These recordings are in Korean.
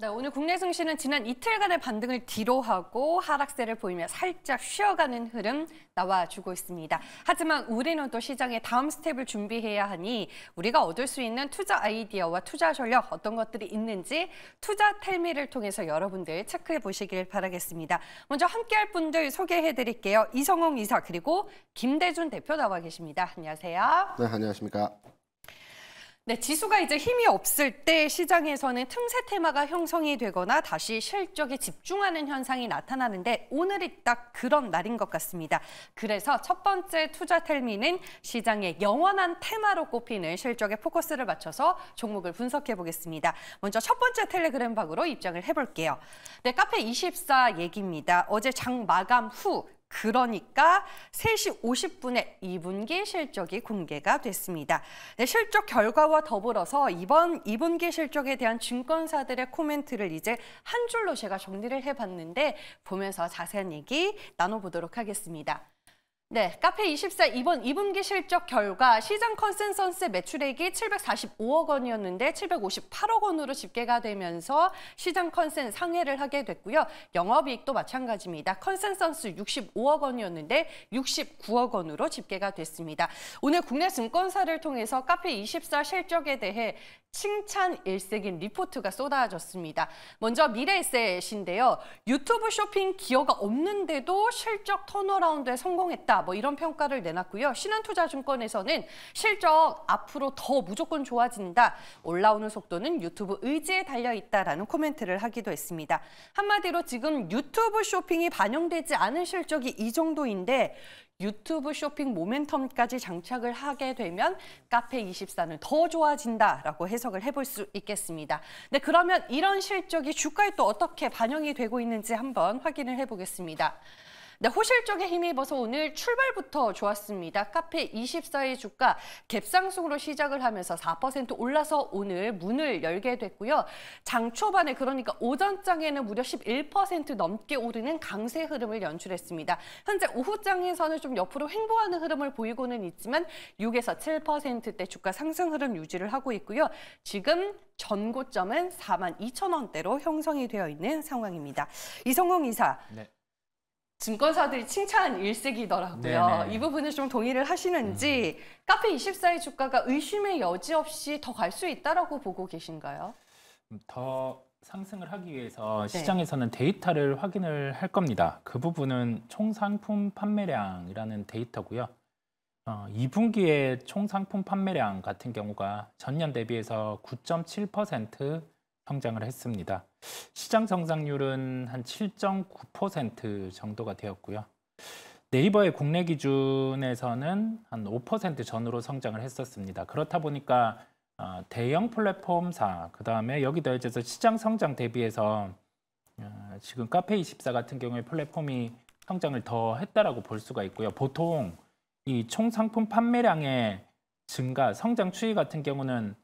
네, 오늘 국내 증시는 지난 이틀간의 반등을 뒤로하고 하락세를 보이며 살짝 쉬어가는 흐름 나와주고 있습니다. 하지만 우리는 또 시장의 다음 스텝을 준비해야 하니 우리가 얻을 수 있는 투자 아이디어와 투자 전략 어떤 것들이 있는지 투자 텔미를 통해서 여러분들 체크해 보시길 바라겠습니다. 먼저 함께할 분들 소개해 드릴게요. 이성홍 이사 그리고 김대준 대표 나와 계십니다. 안녕하세요. 네, 안녕하십니까. 네, 지수가 이제 힘이 없을 때 시장에서는 틈새 테마가 형성이 되거나 다시 실적에 집중하는 현상이 나타나는데 오늘이 딱 그런 날인 것 같습니다. 그래서 첫 번째 투자 텔미는 시장의 영원한 테마로 꼽히는 실적에 포커스를 맞춰서 종목을 분석해 보겠습니다. 먼저 첫 번째 텔레그램 방으로 입장을 해볼게요. 네, 카페 24 얘기입니다. 어제 장 마감 후 그러니까 3시 50분에 2분기 실적이 공개가 됐습니다. 네, 실적 결과와 더불어서 이번 2분기 실적에 대한 증권사들의 코멘트를 이제 한 줄로 제가 정리를 해봤는데 보면서 자세한 얘기 나눠보도록 하겠습니다. 네, 카페 24 이번 2분기 실적 결과 시장 컨센서스 매출액이 745억 원이었는데 758억 원으로 집계가 되면서 시장 컨센 상회를 하게 됐고요. 영업이익도 마찬가지입니다. 컨센서스 65억 원이었는데 69억 원으로 집계가 됐습니다. 오늘 국내 증권사를 통해서 카페 24 실적에 대해 칭찬 일색인 리포트가 쏟아졌습니다. 먼저 미래에셋인데요. 유튜브 쇼핑 기여가 없는데도 실적 턴어라운드에 성공했다. 뭐 이런 평가를 내놨고요. 신한투자증권에서는 실적 앞으로 더 무조건 좋아진다. 올라오는 속도는 유튜브 의지에 달려있다라는 코멘트를 하기도 했습니다. 한마디로 지금 유튜브 쇼핑이 반영되지 않은 실적이 이 정도인데 유튜브 쇼핑 모멘텀까지 장착을 하게 되면 카페24는 더 좋아진다라고 해석을 해볼 수 있겠습니다. 네, 그러면 이런 실적이 주가에 또 어떻게 반영이 되고 있는지 한번 확인을 해보겠습니다. 네, 호실 쪽에 힘입어서 오늘 출발부터 좋았습니다. 카페 24의 주가 갭상승으로 시작을 하면서 4% 올라서 오늘 문을 열게 됐고요. 장 초반에 그러니까 오전장에는 무려 11% 넘게 오르는 강세 흐름을 연출했습니다. 현재 오후장에서는 좀 옆으로 횡보하는 흐름을 보이고는 있지만 6에서 7%대 주가 상승 흐름 유지를 하고 있고요. 지금 전고점은 4만 2천 원대로 형성이 되어 있는 상황입니다. 이성웅 이사. 네. 증권사들이 칭찬 일색이더라고요. 네네. 네. 이 부분에 좀 동의를 하시는지 음. 카페 24의 주가가 의심의 여지 없이 더 갈 수 있다라고 보고 계신가요? 음, 더 상승을 하기 위해서 네. 시장에서는 데이터를 확인을 할 겁니다. 그 부분은 총상품 판매량이라는 데이터고요. 어, 2분기의 총상품 판매량 같은 경우가 전년 대비해서 9.7% 성장을 했습니다. 시장 성장률은 한 7.9% 정도가 되었고요. 네이버의 국내 기준에서는 한 5% 전후로 성장을 했었습니다. 그렇다 보니까 어, 대형 플랫폼사 그다음에 여기 더해져서 시장 성장 대비해서 어, 지금 카페24 같은 경우에 플랫폼이 성장을 더 했다라고 볼 수가 있고요. 보통 이 총 상품 판매량의 증가, 성장 추이 같은 경우는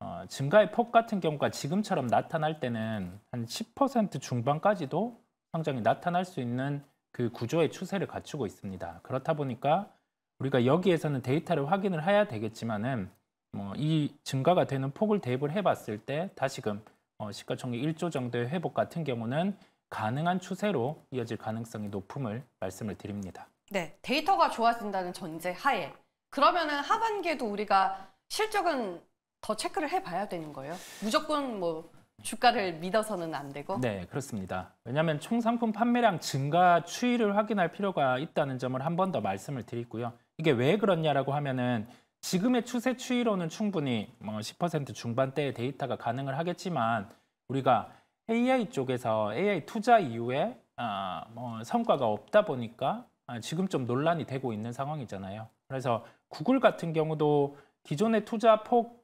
어, 증가의 폭 같은 경우가 지금처럼 나타날 때는 한 10% 중반까지도 성장이 나타날 수 있는 그 구조의 추세를 갖추고 있습니다. 그렇다 보니까 우리가 여기에서는 데이터를 확인을 해야 되겠지만은 뭐이 증가가 되는 폭을 대입을 해봤을 때 다시금 어, 시가총액 1조 정도의 회복 같은 경우는 가능한 추세로 이어질 가능성이 높음을 말씀을 드립니다. 네, 데이터가 좋아진다는 전제 하에 그러면은 하반기에도 우리가 실적은 더 체크를 해봐야 되는 거예요? 무조건 뭐 주가를 믿어서는 안 되고? 네, 그렇습니다. 왜냐하면 총 상품 판매량 증가 추이를 확인할 필요가 있다는 점을 한 번 더 말씀을 드리고요. 이게 왜 그렇냐라고 하면은 지금의 추세 추이로는 충분히 뭐 10% 중반대의 데이터가 가능을 하겠지만 우리가 AI 쪽에서 AI 투자 이후에 아, 뭐 성과가 없다 보니까 아, 지금 좀 논란이 되고 있는 상황이잖아요. 그래서 구글 같은 경우도 기존의 투자 폭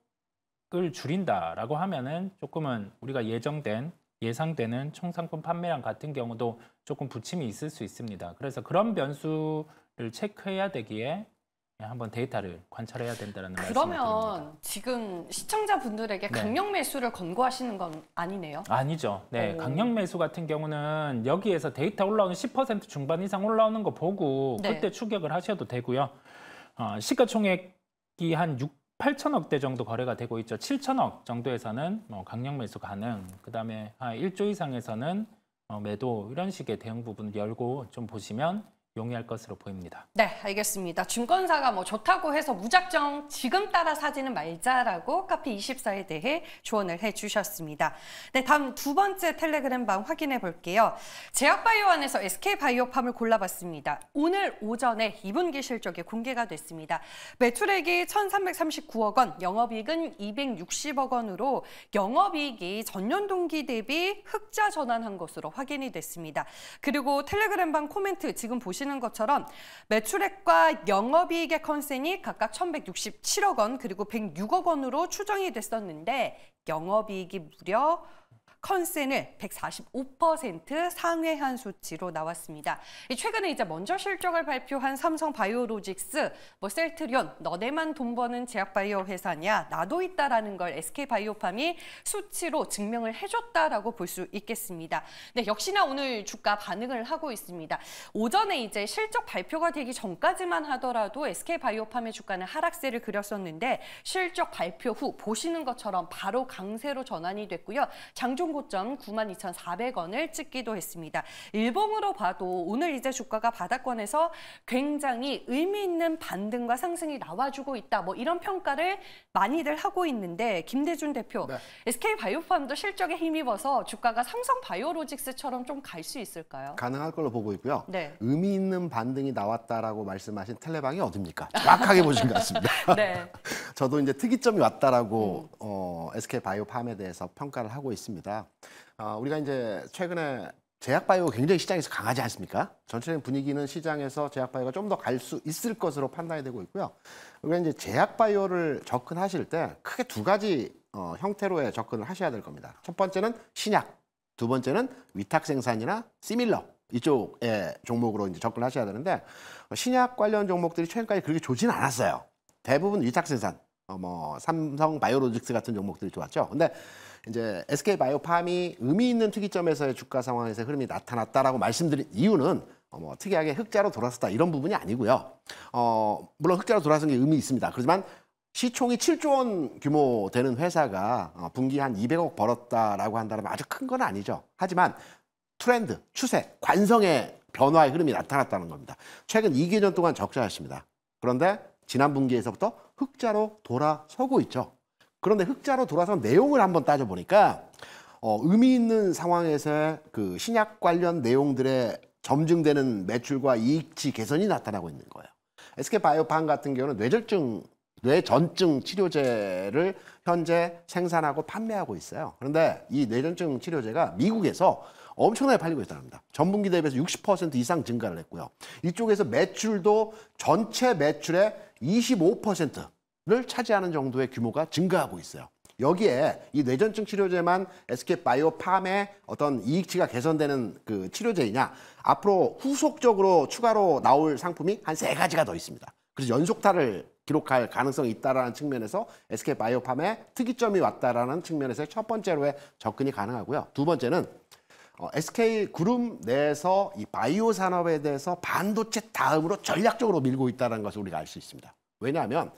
을 줄인다라고 하면은 조금은 우리가 예정된 예상되는 총상품 판매량 같은 경우도 조금 부침이 있을 수 있습니다. 그래서 그런 변수를 체크해야 되기에 한번 데이터를 관찰해야 된다는 말씀 그러면 지금 시청자분들에게 네. 강력 매수를 네. 권고하시는 건 아니네요? 아니죠. 네, 오. 강력 매수 같은 경우는 여기에서 데이터 올라오는 10% 중반 이상 올라오는 거 보고 네. 그때 추격을 하셔도 되고요. 어, 시가총액이 한 6. 8천억 대 정도 거래가 되고 있죠. 7천억 정도에서는 뭐 강력 매수 가능. 그다음에 1조 이상에서는 어, 매도 이런 식의 대형 부분을 열고 좀 보시면 용이할 것으로 보입니다. 네, 알겠습니다. 증권사가 뭐 좋다고 해서 무작정 지금 따라 사지는 말자라고 카피24에 대해 조언을 해주셨습니다. 네, 다음 두 번째 텔레그램 방 확인해 볼게요. 제약바이오 안에서 SK바이오팜을 골라봤습니다. 오늘 오전에 2분기 실적이 공개가 됐습니다. 매출액이 1,339억 원, 영업이익은 260억 원으로 영업이익이 전년 동기 대비 흑자 전환한 것으로 확인이 됐습니다. 그리고 텔레그램 방 코멘트 지금 보시 보시는 것처럼 매출액과 영업이익의 컨센이 각각 1,167억 원 그리고 106억 원으로 추정이 됐었는데 영업이익이 무려 컨센을 145% 상회한 수치로 나왔습니다. 최근에 이제 먼저 실적을 발표한 삼성 바이오로직스, 뭐 셀트리온, 너네만 돈 버는 제약바이오 회사냐, 나도 있다라는 걸 SK바이오팜이 수치로 증명을 해줬다라고 볼 수 있겠습니다. 네, 역시나 오늘 주가 반응을 하고 있습니다. 오전에 이제 실적 발표가 되기 전까지만 하더라도 SK바이오팜의 주가는 하락세를 그렸었는데 실적 발표 후 보시는 것처럼 바로 강세로 전환이 됐고요. 장종 고점 92,400원을 찍기도 했습니다. 일봉으로 봐도 오늘 이제 주가가 바닥권에서 굉장히 의미 있는 반등과 상승이 나와주고 있다. 뭐 이런 평가를 많이들 하고 있는데 김대준 대표, 네. SK바이오팜도 실적에 힘입어서 주가가 삼성바이오로직스처럼 좀 갈 수 있을까요? 가능할 걸로 보고 있고요. 네. 의미 있는 반등이 나왔다라고 말씀하신 텔레방이 어딥니까? 정확하게 보신 것 같습니다. 네. 저도 이제 특이점이 왔다라고 음. 어, SK바이오팜에 대해서 평가를 하고 있습니다. 어, 우리가 이제 최근에 제약바이오 굉장히 시장에서 강하지 않습니까? 전체적인 분위기는 시장에서 제약바이오가 좀 더 갈 수 있을 것으로 판단이 되고 있고요. 우리가 이제 제약바이오를 접근하실 때 크게 두 가지 어, 형태로의 접근을 하셔야 될 겁니다. 첫 번째는 신약, 두 번째는 위탁 생산이나 시밀러 이쪽의 종목으로 이제 접근하셔야 되는데 신약 관련 종목들이 최근까지 그렇게 좋지는 않았어요. 대부분 위탁 생산, 어, 뭐 삼성 바이오로직스 같은 종목들이 좋았죠. 근데 이제 SK 바이오팜이 의미 있는 특이점에서의 주가 상황에서 흐름이 나타났다라고 말씀드린 이유는 어, 뭐 특이하게 흑자로 돌아섰다 이런 부분이 아니고요. 어, 물론 흑자로 돌아선 게 의미 있습니다. 그렇지만 시총이 7조 원 규모 되는 회사가 어, 분기 한 200억 벌었다라고 한다면 아주 큰 건 아니죠. 하지만 트렌드, 추세, 관성의 변화의 흐름이 나타났다는 겁니다. 최근 2개년 동안 적자였습니다. 그런데 지난 분기에서부터 흑자로 돌아서고 있죠. 그런데 흑자로 돌아선 내용을 한번 따져보니까 어, 의미 있는 상황에서 그 신약 관련 내용들의 점증되는 매출과 이익치 개선이 나타나고 있는 거예요. SK바이오팜 같은 경우는 뇌절증, 뇌전증 치료제를 현재 생산하고 판매하고 있어요. 그런데 이 뇌전증 치료제가 미국에서 엄청나게 팔리고 있답니다. 다 전분기 대비해서 60% 이상 증가를 했고요. 이쪽에서 매출도 전체 매출의 25%를 차지하는 정도의 규모가 증가하고 있어요. 여기에 이 뇌전증 치료제만 SK 바이오 팜의 어떤 이익치가 개선되는 그 치료제이냐 앞으로 후속적으로 추가로 나올 상품이 한 세 가지가 더 있습니다. 그래서 연속타를 기록할 가능성이 있다라는 측면에서 SK 바이오팜의 특이점이 왔다라는 측면에서 첫 번째로의 접근이 가능하고요. 두 번째는 SK 어, 그룹 내에서 이 바이오 산업에 대해서 반도체 다음으로 전략적으로 밀고 있다는 것을 우리가 알 수 있습니다. 왜냐하면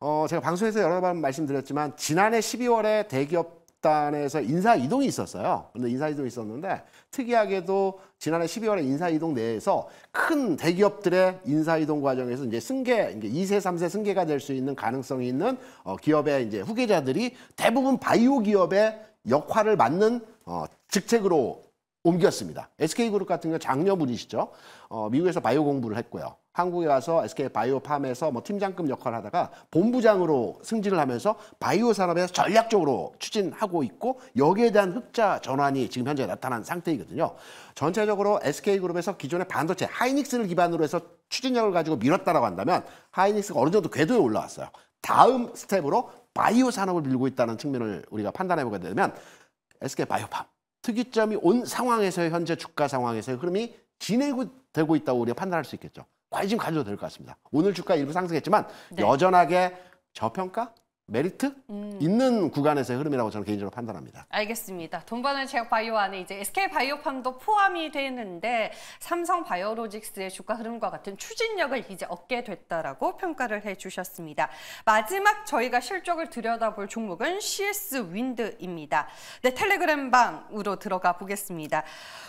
어, 제가 방송에서 여러 번 말씀드렸지만 지난해 12월에 대기업단에서 인사 이동이 있었어요. 근데 인사 이동이 있었는데 특이하게도 지난해 12월에 인사 이동 내에서 큰 대기업들의 인사 이동 과정에서 이제 승계 이제 2세, 3세 승계가 될 수 있는 가능성이 있는 어, 기업의 이제 후계자들이 대부분 바이오 기업의 역할을 맡는 어, 직책으로 옮겼습니다. SK그룹 같은 경우 장녀분이시죠. 어, 미국에서 바이오 공부를 했고요. 한국에 와서 SK 바이오팜에서 뭐 팀장급 역할을 하다가 본부장으로 승진을 하면서 바이오 산업에서 전략적으로 추진하고 있고 여기에 대한 흑자 전환이 지금 현재 나타난 상태이거든요. 전체적으로 SK 그룹에서 기존의 반도체 하이닉스를 기반으로 해서 추진력을 가지고 밀었다라고 한다면 하이닉스가 어느 정도 궤도에 올라왔어요. 다음 스텝으로 바이오 산업을 밀고 있다는 측면을 우리가 판단해 보게 되면 SK 바이오팜 특이점이 온상황에서 현재 주가 상황에서의 흐름이 진행고 되고 있다고 우리가 판단할 수 있겠죠. 관심 가져도 될 것 같습니다. 오늘 주가 일부 상승했지만 네. 여전하게 저평가 메리트 음. 있는 구간에서의 흐름이라고 저는 개인적으로 판단합니다. 알겠습니다. 돈바는 제약 바이오 안에 이제 SK 바이오팜도 포함이 되는데 삼성 바이오로직스의 주가 흐름과 같은 추진력을 이제 얻게 됐다라고 평가를 해주셨습니다. 마지막 저희가 실적을 들여다볼 종목은 CS 윈드입니다. 네, 텔레그램 방으로 들어가 보겠습니다.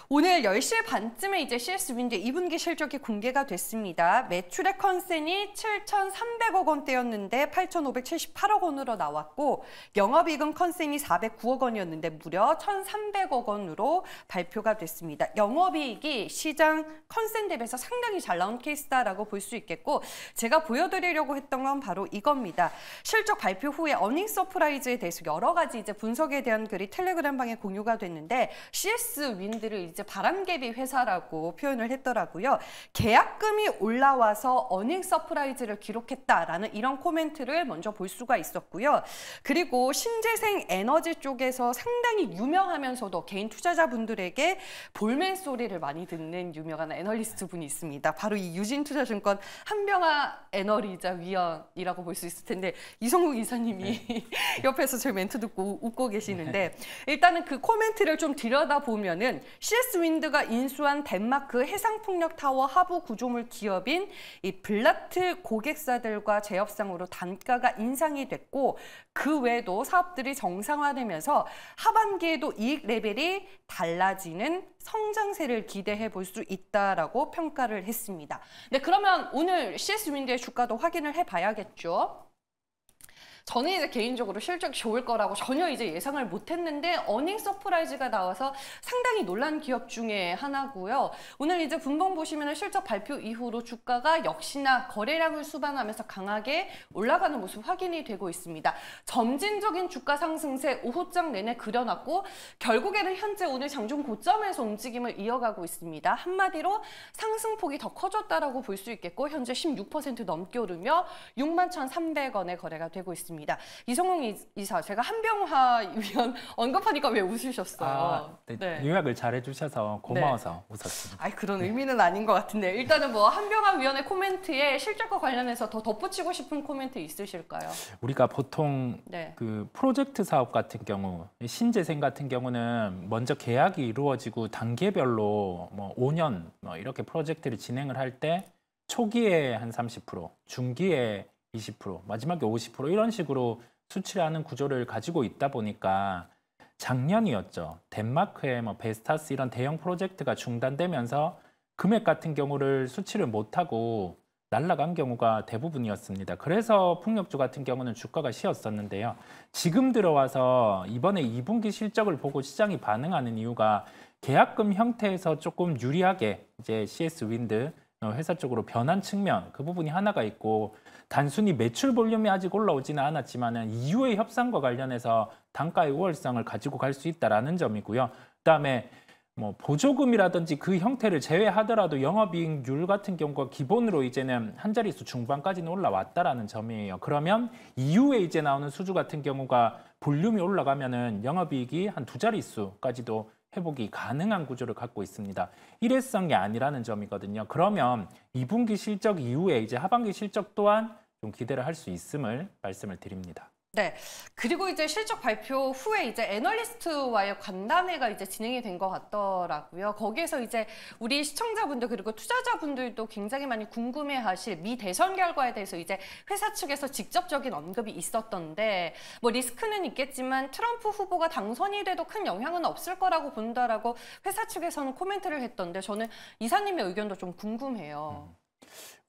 오늘 10시 반쯤에 이제 CS 윈드 2분기 실적이 공개가 됐습니다. 매출액 컨센이 7,300억 원대였는데 8,578억 원 원으로 나왔고 영업이익은 컨센이 409억 원이었는데 무려 1,300억 원으로 발표가 됐습니다. 영업이익이 시장 컨센 대비해서 상당히 잘 나온 케이스다라고 볼 수 있겠고 제가 보여드리려고 했던 건 바로 이겁니다. 실적 발표 후에 어닝 서프라이즈에 대해서 여러 가지 이제 분석에 대한 글이 텔레그램 방에 공유가 됐는데 CS 윈드를 이제 바람개비 회사라고 표현을 했더라고요. 계약금이 올라와서 어닝 서프라이즈를 기록했다라는 이런 코멘트를 먼저 볼 수가 있어고 있었고요. 그리고 신재생 에너지 쪽에서 상당히 유명하면서도 개인 투자자분들에게 볼멘 소리를 많이 듣는 유명한 애널리스트 분이 있습니다. 바로 이 유진투자증권 한병아 애널이자 위원이라고 볼 수 있을 텐데 이성국 이사님이 네. 옆에서 제 멘트 듣고 웃고 계시는데 네. 일단은 그 코멘트를 좀 들여다보면은 CS 윈드가 인수한 덴마크 해상풍력 타워 하부 구조물 기업인 이 블라트 고객사들과 재협상으로 단가가 인상이 됐고 됐고 그 외에도 사업들이 정상화되면서 하반기에도 이익 레벨이 달라지는 성장세를 기대해 볼 수 있다라고 평가를 했습니다. 네, 그러면 오늘 CS 윈드의 주가도 확인을 해 봐야겠죠. 저는 이제 개인적으로 실적 이 좋을 거라고 전혀 이제 예상을 못했는데 어닝 서프라이즈가 나와서 상당히 놀란 기업 중에 하나고요. 오늘 이제 분봉 보시면 실적 발표 이후로 주가가 역시나 거래량을 수반하면서 강하게 올라가는 모습 확인이 되고 있습니다. 점진적인 주가 상승세 오후장 내내 그려놨고 결국에는 현재 오늘 장중 고점에서 움직임을 이어가고 있습니다. 한마디로 상승폭이 더 커졌다라고 볼 수 있겠고 현재 16% 넘게 오르며 61,300원에 거래가 되고 있습니다. 있습니다. 이성웅 이사 제가 한병화 위원 언급하니까 왜 웃으셨어요? 아, 네, 네. 요약을 잘해주셔서 고마워서 네. 웃었습니다. 아, 그런 네. 의미는 아닌 것 같은데 일단은 뭐 한병화 위원의 코멘트에 실적과 관련해서 더 덧붙이고 싶은 코멘트 있으실까요? 우리가 보통 네. 그 프로젝트 사업 같은 경우 신재생 같은 경우는 먼저 계약이 이루어지고 단계별로 뭐 5년 뭐 이렇게 프로젝트를 진행을 할 때 초기에 한 30%, 중기에 20% 마지막에 50% 이런 식으로 수치를 하는 구조를 가지고 있다 보니까 작년이었죠. 덴마크의 뭐 베스타스 이런 대형 프로젝트가 중단되면서 금액 같은 경우를 수치를 못하고 날라간 경우가 대부분이었습니다. 그래서 풍력주 같은 경우는 주가가 쉬었었는데요. 지금 들어와서 이번에 2분기 실적을 보고 시장이 반응하는 이유가 계약금 형태에서 조금 유리하게 이제 CS 윈드 어, 회사 쪽으로 변한 측면 그 부분이 하나가 있고 단순히 매출 볼륨이 아직 올라오지는 않았지만 이후의 협상과 관련해서 단가의 우월성을 가지고 갈 수 있다라는 점이고요. 그다음에 뭐 보조금이라든지 그 형태를 제외하더라도 영업이익률 같은 경우가 기본으로 이제는 한 자릿수 중반까지는 올라왔다라는 점이에요. 그러면 이후에 이제 나오는 수주 같은 경우가 볼륨이 올라가면은 영업이익이 한 두 자릿수까지도 회복이 가능한 구조를 갖고 있습니다. 일회성이 아니라는 점이거든요. 그러면 2분기 실적 이후에 이제 하반기 실적 또한 좀 기대를 할 수 있음을 말씀을 드립니다. 네. 그리고 이제 실적 발표 후에 이제 애널리스트와의 관담회가 이제 진행이 된 것 같더라고요. 거기에서 이제 우리 시청자분들 그리고 투자자분들도 굉장히 많이 궁금해 하실 미 대선 결과에 대해서 이제 회사 측에서 직접적인 언급이 있었던데 뭐 리스크는 있겠지만 트럼프 후보가 당선이 돼도 큰 영향은 없을 거라고 본다라고 회사 측에서는 코멘트를 했던데 저는 이사님의 의견도 좀 궁금해요. 음.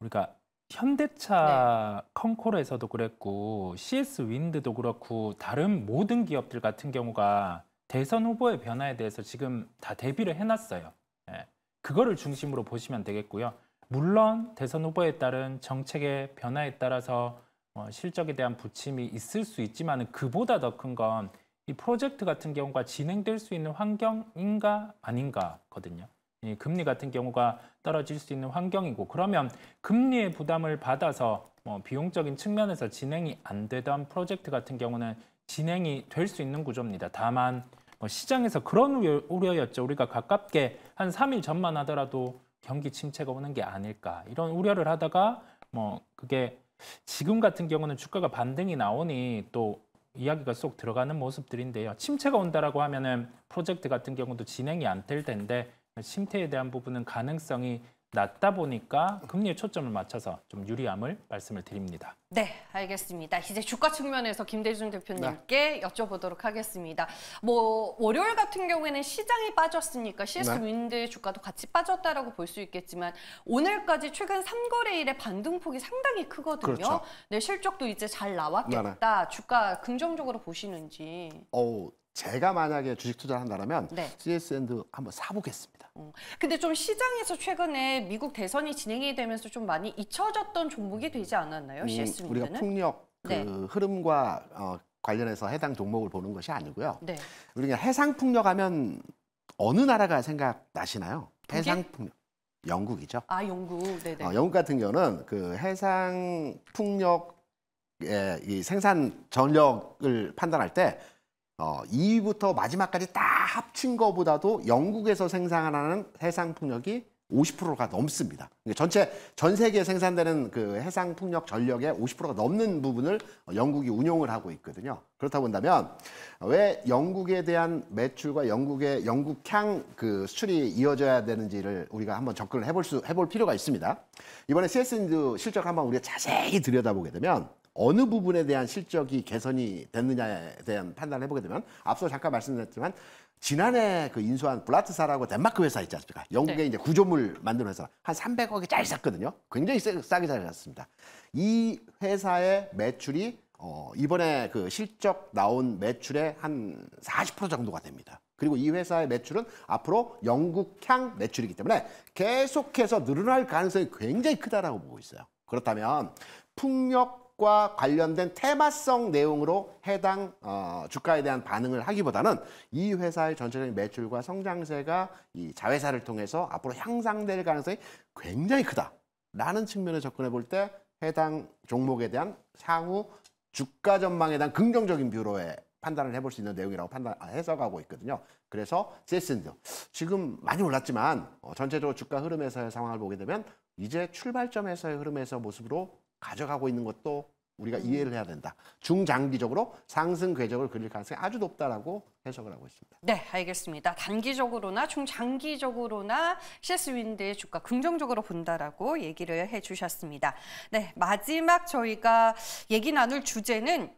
우리가 현대차 네. 콩콜에서도 그랬고 CS 윈드도 그렇고 다른 모든 기업들 같은 경우가 대선 후보의 변화에 대해서 지금 다 대비를 해놨어요. 예. 그거를 중심으로 보시면 되겠고요. 물론 대선 후보에 따른 정책의 변화에 따라서 어, 실적에 대한 부침이 있을 수 있지만 그보다 더 큰 건 이 프로젝트 같은 경우가 진행될 수 있는 환경인가 아닌가거든요. 금리 같은 경우가 떨어질 수 있는 환경이고 그러면 금리의 부담을 받아서 뭐 비용적인 측면에서 진행이 안 되던 프로젝트 같은 경우는 진행이 될 수 있는 구조입니다. 다만 뭐 시장에서 그런 우려, 였죠 우리가 가깝게 한 3일 전만 하더라도 경기 침체가 오는 게 아닐까 이런 우려를 하다가 뭐 그게 지금 같은 경우는 주가가 반등이 나오니 또 이야기가 쏙 들어가는 모습들인데요. 침체가 온다라고 하면은 프로젝트 같은 경우도 진행이 안 될 텐데 심태에 대한 부분은 가능성이 낮다 보니까 금리에 초점을 맞춰서 좀 유리함을 말씀을 드립니다. 네, 알겠습니다. 이제 주가 측면에서 김대중 대표님께 네. 여쭤보도록 하겠습니다. 뭐 월요일 같은 경우에는 시장이 빠졌으니까 CS 윈드의 네. 주가도 같이 빠졌다라고 볼 수 있겠지만 오늘까지 최근 3거래일의 반등폭이 상당히 크거든요. 그렇죠. 네, 실적도 이제 잘 나왔겠다. 네, 주가 긍정적으로 보시는지. 어, 제가 만약에 주식 투자를 한다면 네. CSN도 한번 사보겠습니다. 음. 근데 좀 시장에서 최근에 미국 대선이 진행이 되면서 좀 많이 잊혀졌던 종목이 되지 않았나요? 음, CS는? 우리가 폭력 그 네. 흐름과 어, 관련해서 해당 종목을 보는 것이 아니고요. 네. 우리가 해상 풍력하면 어느 나라가 생각나시나요? 해상 풍력 영국이죠. 아, 영국. 네네. 어, 영국 같은 경우는 그 해상 풍력의이 생산 전력을 판단할 때 어, 2위부터 마지막까지 다 합친 거보다도 영국에서 생산하는 해상 풍력이 50%가 넘습니다. 그러니까 전체 전 세계에 생산되는 그 해상 풍력 전력의 50%가 넘는 부분을 영국이 운용을 하고 있거든요. 그렇다 본다면 왜 영국에 대한 매출과 영국의 영국향 그 수출이 이어져야 되는지를 우리가 한번 접근을 해볼 수 해볼 필요가 있습니다. 이번에 CS 인도 실적 한번 우리가 자세히 들여다보게 되면 어느 부분에 대한 실적이 개선이 됐느냐에 대한 판단을 해보게 되면 앞서 잠깐 말씀드렸지만 지난해 그 인수한 블라트사라고 덴마크 회사 있지 않습니까? 영국의 네. 이제 구조물 만드는 회사 한3 0 0억이잘 샀거든요. 굉장히 싸게 잘 샀습니다. 이 회사의 매출이 어, 이번에 그 실적 나온 매출의 한 40% 정도가 됩니다. 그리고 이 회사의 매출은 앞으로 영국향 매출이기 때문에 계속해서 늘어날 가능성이 굉장히 크다라고 보고 있어요. 그렇다면 풍력 과 관련된 테마성 내용으로 해당 어, 주가에 대한 반응을 하기보다는 이 회사의 전체적인 매출과 성장세가 이 자회사를 통해서 앞으로 향상될 가능성이 굉장히 크다라는 측면에 접근해 볼 때 해당 종목에 대한 향후 주가 전망에 대한 긍정적인 뷰로의 판단을 해 볼 수 있는 내용이라고 판단 아, 해석하고 있거든요. 그래서 c s n 요 지금 많이 올랐지만 어, 전체적으로 주가 흐름에서의 상황을 보게 되면 이제 출발점에서의 흐름에서 모습으로 가져가고 있는 것도 우리가 이해를 해야 된다. 중장기적으로 상승 궤적을 그릴 가능성이 아주 높다라고 해석을 하고 있습니다. 네, 알겠습니다. 단기적으로나 중장기적으로나 CS 윈드의 주가 긍정적으로 본다라고 얘기를 해주셨습니다. 네, 마지막 저희가 얘기 나눌 주제는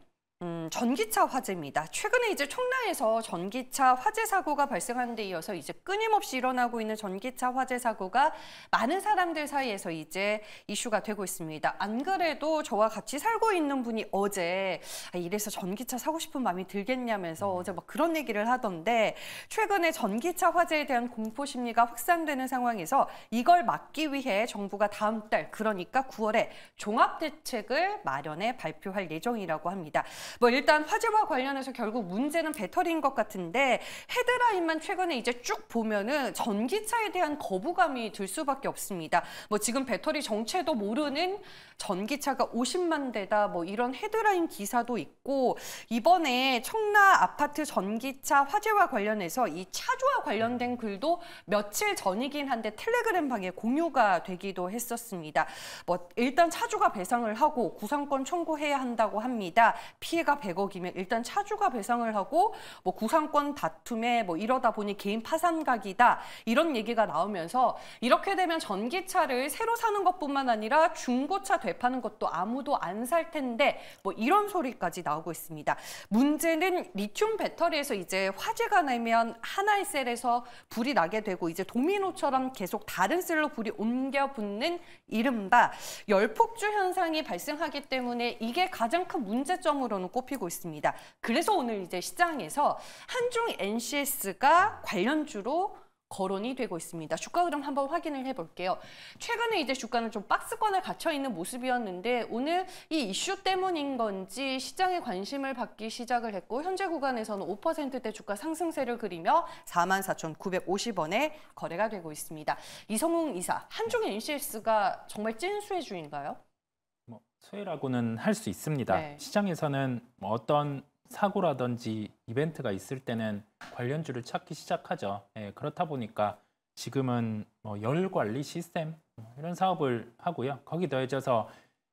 음, 전기차 화재입니다. 최근에 이제 총라에서 전기차 화재 사고가 발생한 데 이어서 이제 끊임없이 일어나고 있는 전기차 화재 사고가 많은 사람들 사이에서 이제 이슈가 되고 있습니다. 안 그래도 저와 같이 살고 있는 분이 어제 아, 이래서 전기차 사고 싶은 마음이 들겠냐면서 어제 막 그런 얘기를 하던데 최근에 전기차 화재에 대한 공포 심리가 확산되는 상황에서 이걸 막기 위해 정부가 다음 달 그러니까 9월에 종합 대책을 마련해 발표할 예정이라고 합니다. 뭐 일단 화재와 관련해서 결국 문제는 배터리인 것 같은데 헤드라인만 최근에 이제 쭉 보면은 전기차에 대한 거부감이 들 수밖에 없습니다. 뭐 지금 배터리 정체도 모르는 전기차가 50만 대다 뭐 이런 헤드라인 기사도 있고 이번에 청라 아파트 전기차 화재와 관련해서 이 차주와 관련된 글도 며칠 전이긴 한데 텔레그램 방에 공유가 되기도 했었습니다. 뭐 일단 차주가 배상을 하고 구상권 청구해야 한다고 합니다. 피 피해가 100억이면 일단 차주가 배상을 하고 뭐 구상권 다툼에 뭐 이러다 보니 개인 파산각이다 이런 얘기가 나오면서 이렇게 되면 전기차를 새로 사는 것뿐만 아니라 중고차 되파는 것도 아무도 안 살 텐데 뭐 이런 소리까지 나오고 있습니다. 문제는 리튬 배터리에서 이제 화재가 나면 하나의 셀에서 불이 나게 되고 이제 도미노처럼 계속 다른 셀로 불이 옮겨 붙는 이른바 열폭주 현상이 발생하기 때문에 이게 가장 큰 문제점으로는 관심로는 꼽히고 있습니다. 그래서 오늘 이제 시장에서 한중 NCS가 관련주로 거론이 되고 있습니다. 주가 흐름 한번 확인을 해볼게요. 최근에 이제 주가는 좀 박스권에 갇혀있는 모습이었는데 오늘 이 이슈 때문인 건지 시장의 관심을 받기 시작을 했고 현재 구간에서는 5%대 주가 상승세를 그리며 44,950원에 거래가 되고 있습니다. 이성웅 이사, 한중 NCS가 정말 찐수의 주인가요? 소외라고는 할 수 있습니다. 네. 시장에서는 뭐 어떤 사고라든지 이벤트가 있을 때는 관련주를 찾기 시작하죠. 예, 그렇다 보니까 지금은 뭐열 관리 시스템 뭐 이런 사업을 하고요. 거기 더해져서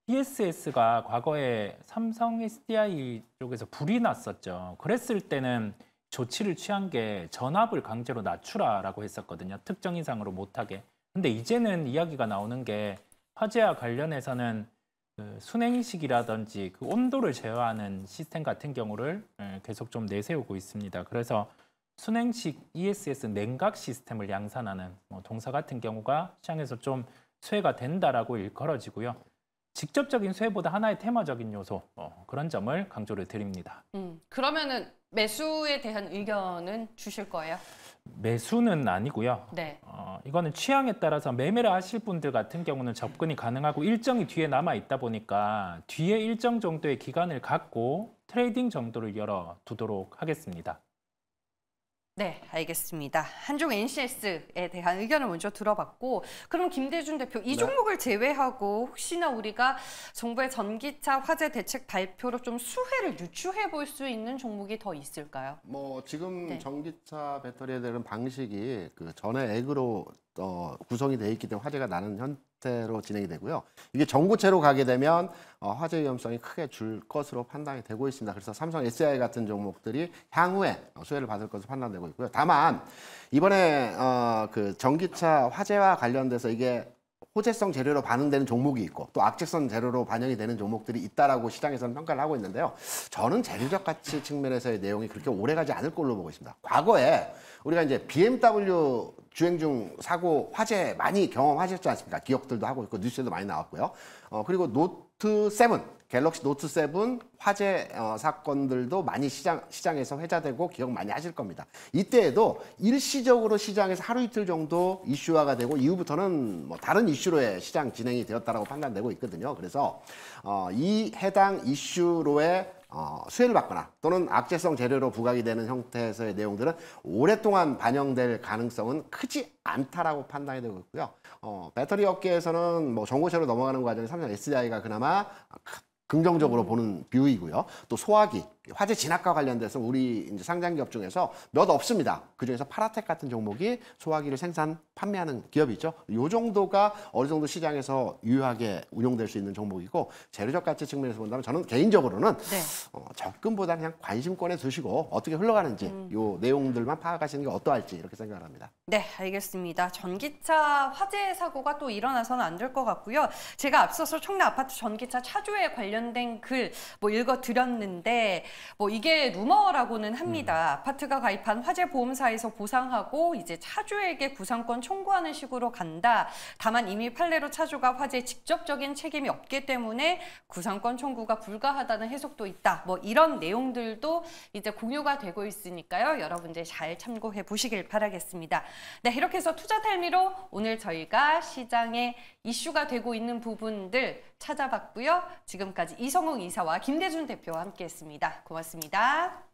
ESS가 과거에 삼성 SDI 쪽에서 불이 났었죠. 그랬을 때는 조치를 취한 게 전압을 강제로 낮추라라고 했었거든요. 특정 이상으로 못하게. 근데 이제는 이야기가 나오는 게 화재와 관련해서는 그 순행식이라든지 그 온도를 제어하는 시스템 같은 경우를 예, 계속 좀 내세우고 있습니다. 그래서 순행식 ESS 냉각 시스템을 양산하는 뭐 동사 같은 경우가 시장에서 좀 쇠가 된다라고 일컬어지고요. 직접적인 쇠보다 하나의 테마적인 요소 어, 그런 점을 강조를 드립니다. 음, 그러면은 매수에 대한 의견은 주실 거예요? 매수는 아니고요. 네. 어, 이거는 취향에 따라서 매매를 하실 분들 같은 경우는 접근이 가능하고 일정이 뒤에 남아 있다 보니까 뒤에 일정 정도의 기간을 갖고 트레이딩 정도를 열어 두도록 하겠습니다. 네, 알겠습니다. 한종 NCS에 대한 의견을 먼저 들어봤고 그럼 김대중 대표 이 네. 종목을 제외하고 혹시나 우리가 정부의 전기차 화재 대책 발표로 좀 수혜를 유추해 볼 수 있는 종목이 더 있을까요? 뭐 지금 네. 전기차 배터리에 대한 방식이 그 전에 액으로 어, 구성이 되어 있기 때문에 화재가 나는 형태로 진행이 되고요. 이게 전구체로 가게 되면 어, 화재 위험성이 크게 줄 것으로 판단이 되고 있습니다. 그래서 삼성 SI 같은 종목들이 향후에 어, 수혜를 받을 것으로 판단되고 있고요. 다만 이번에 어, 그 전기차 화재와 관련돼서 이게 호재성 재료로 반응되는 종목이 있고 또 악재성 재료로 반영이 되는 종목들이 있다라고 시장에서는 평가를 하고 있는데요. 저는 재료적 가치 측면에서의 내용이 그렇게 오래가지 않을 걸로 보고 있습니다. 과거에 우리가 이제 BMW 주행 중 사고 화재 많이 경험하셨지 않습니까? 기억들도 하고 있고 뉴스에도 많이 나왔고요. 어, 그리고 노트 7, 갤럭시 노트 7 화재 어, 사건들도 많이 시장, 시장에서 회자되고 기억 많이 하실 겁니다. 이때에도 일시적으로 시장에서 하루 이틀 정도 이슈화가 되고 이후부터는 뭐 다른 이슈로의 시장 진행이 되었다라고 판단되고 있거든요. 그래서 어, 이 해당 이슈로의 어, 수혜를 받거나 또는 악재성 재료로 부각이 되는 형태에서의 내용들은 오랫동안 반영될 가능성은 크지 않다라고 판단이 되고 있고요. 어, 배터리 업계에서는 뭐 전고체로 넘어가는 과정에 삼성 SDI가 그나마 긍정적으로 보는 뷰이고요. 또 소화기 화재 진압과 관련돼서 우리 이제 상장 기업 중에서 몇 없습니다. 그 중에서 파라텍 같은 종목이 소화기를 생산 판매하는 기업이죠. 요 정도가 어느 정도 시장에서 유효하게 운용될 수 있는 종목이고 재료적 가치 측면에서 본다면 저는 개인적으로는 네. 어, 접근보다 그냥 관심권에 두시고 어떻게 흘러가는지 음. 요 내용들만 파악하시는 게 어떠할지 이렇게 생각을 합니다. 네, 알겠습니다. 전기차 화재 사고가 또 일어나서는 안 될 것 같고요. 제가 앞서서 청라 아파트 전기차 차주에 관련된 글 뭐 읽어 드렸는데 뭐 이게 루머라고는 합니다. 음. 아파트가 가입한 화재 보험사에서 보상하고 이제 차주에게 구상권 청구하는 식으로 간다. 다만 이미 판례로 차주가 화재 직접적인 책임이 없기 때문에 구상권 청구가 불가하다는 해석도 있다. 뭐 이런 내용들도 이제 공유가 되고 있으니까요. 여러분들 잘 참고해 보시길 바라겠습니다. 네, 이렇게 해서 투자 탈미로 오늘 저희가 시장의 이슈가 되고 있는 부분들 찾아봤고요. 지금까지 이성욱 이사와 김대준 대표와 함께했습니다. 고맙습니다.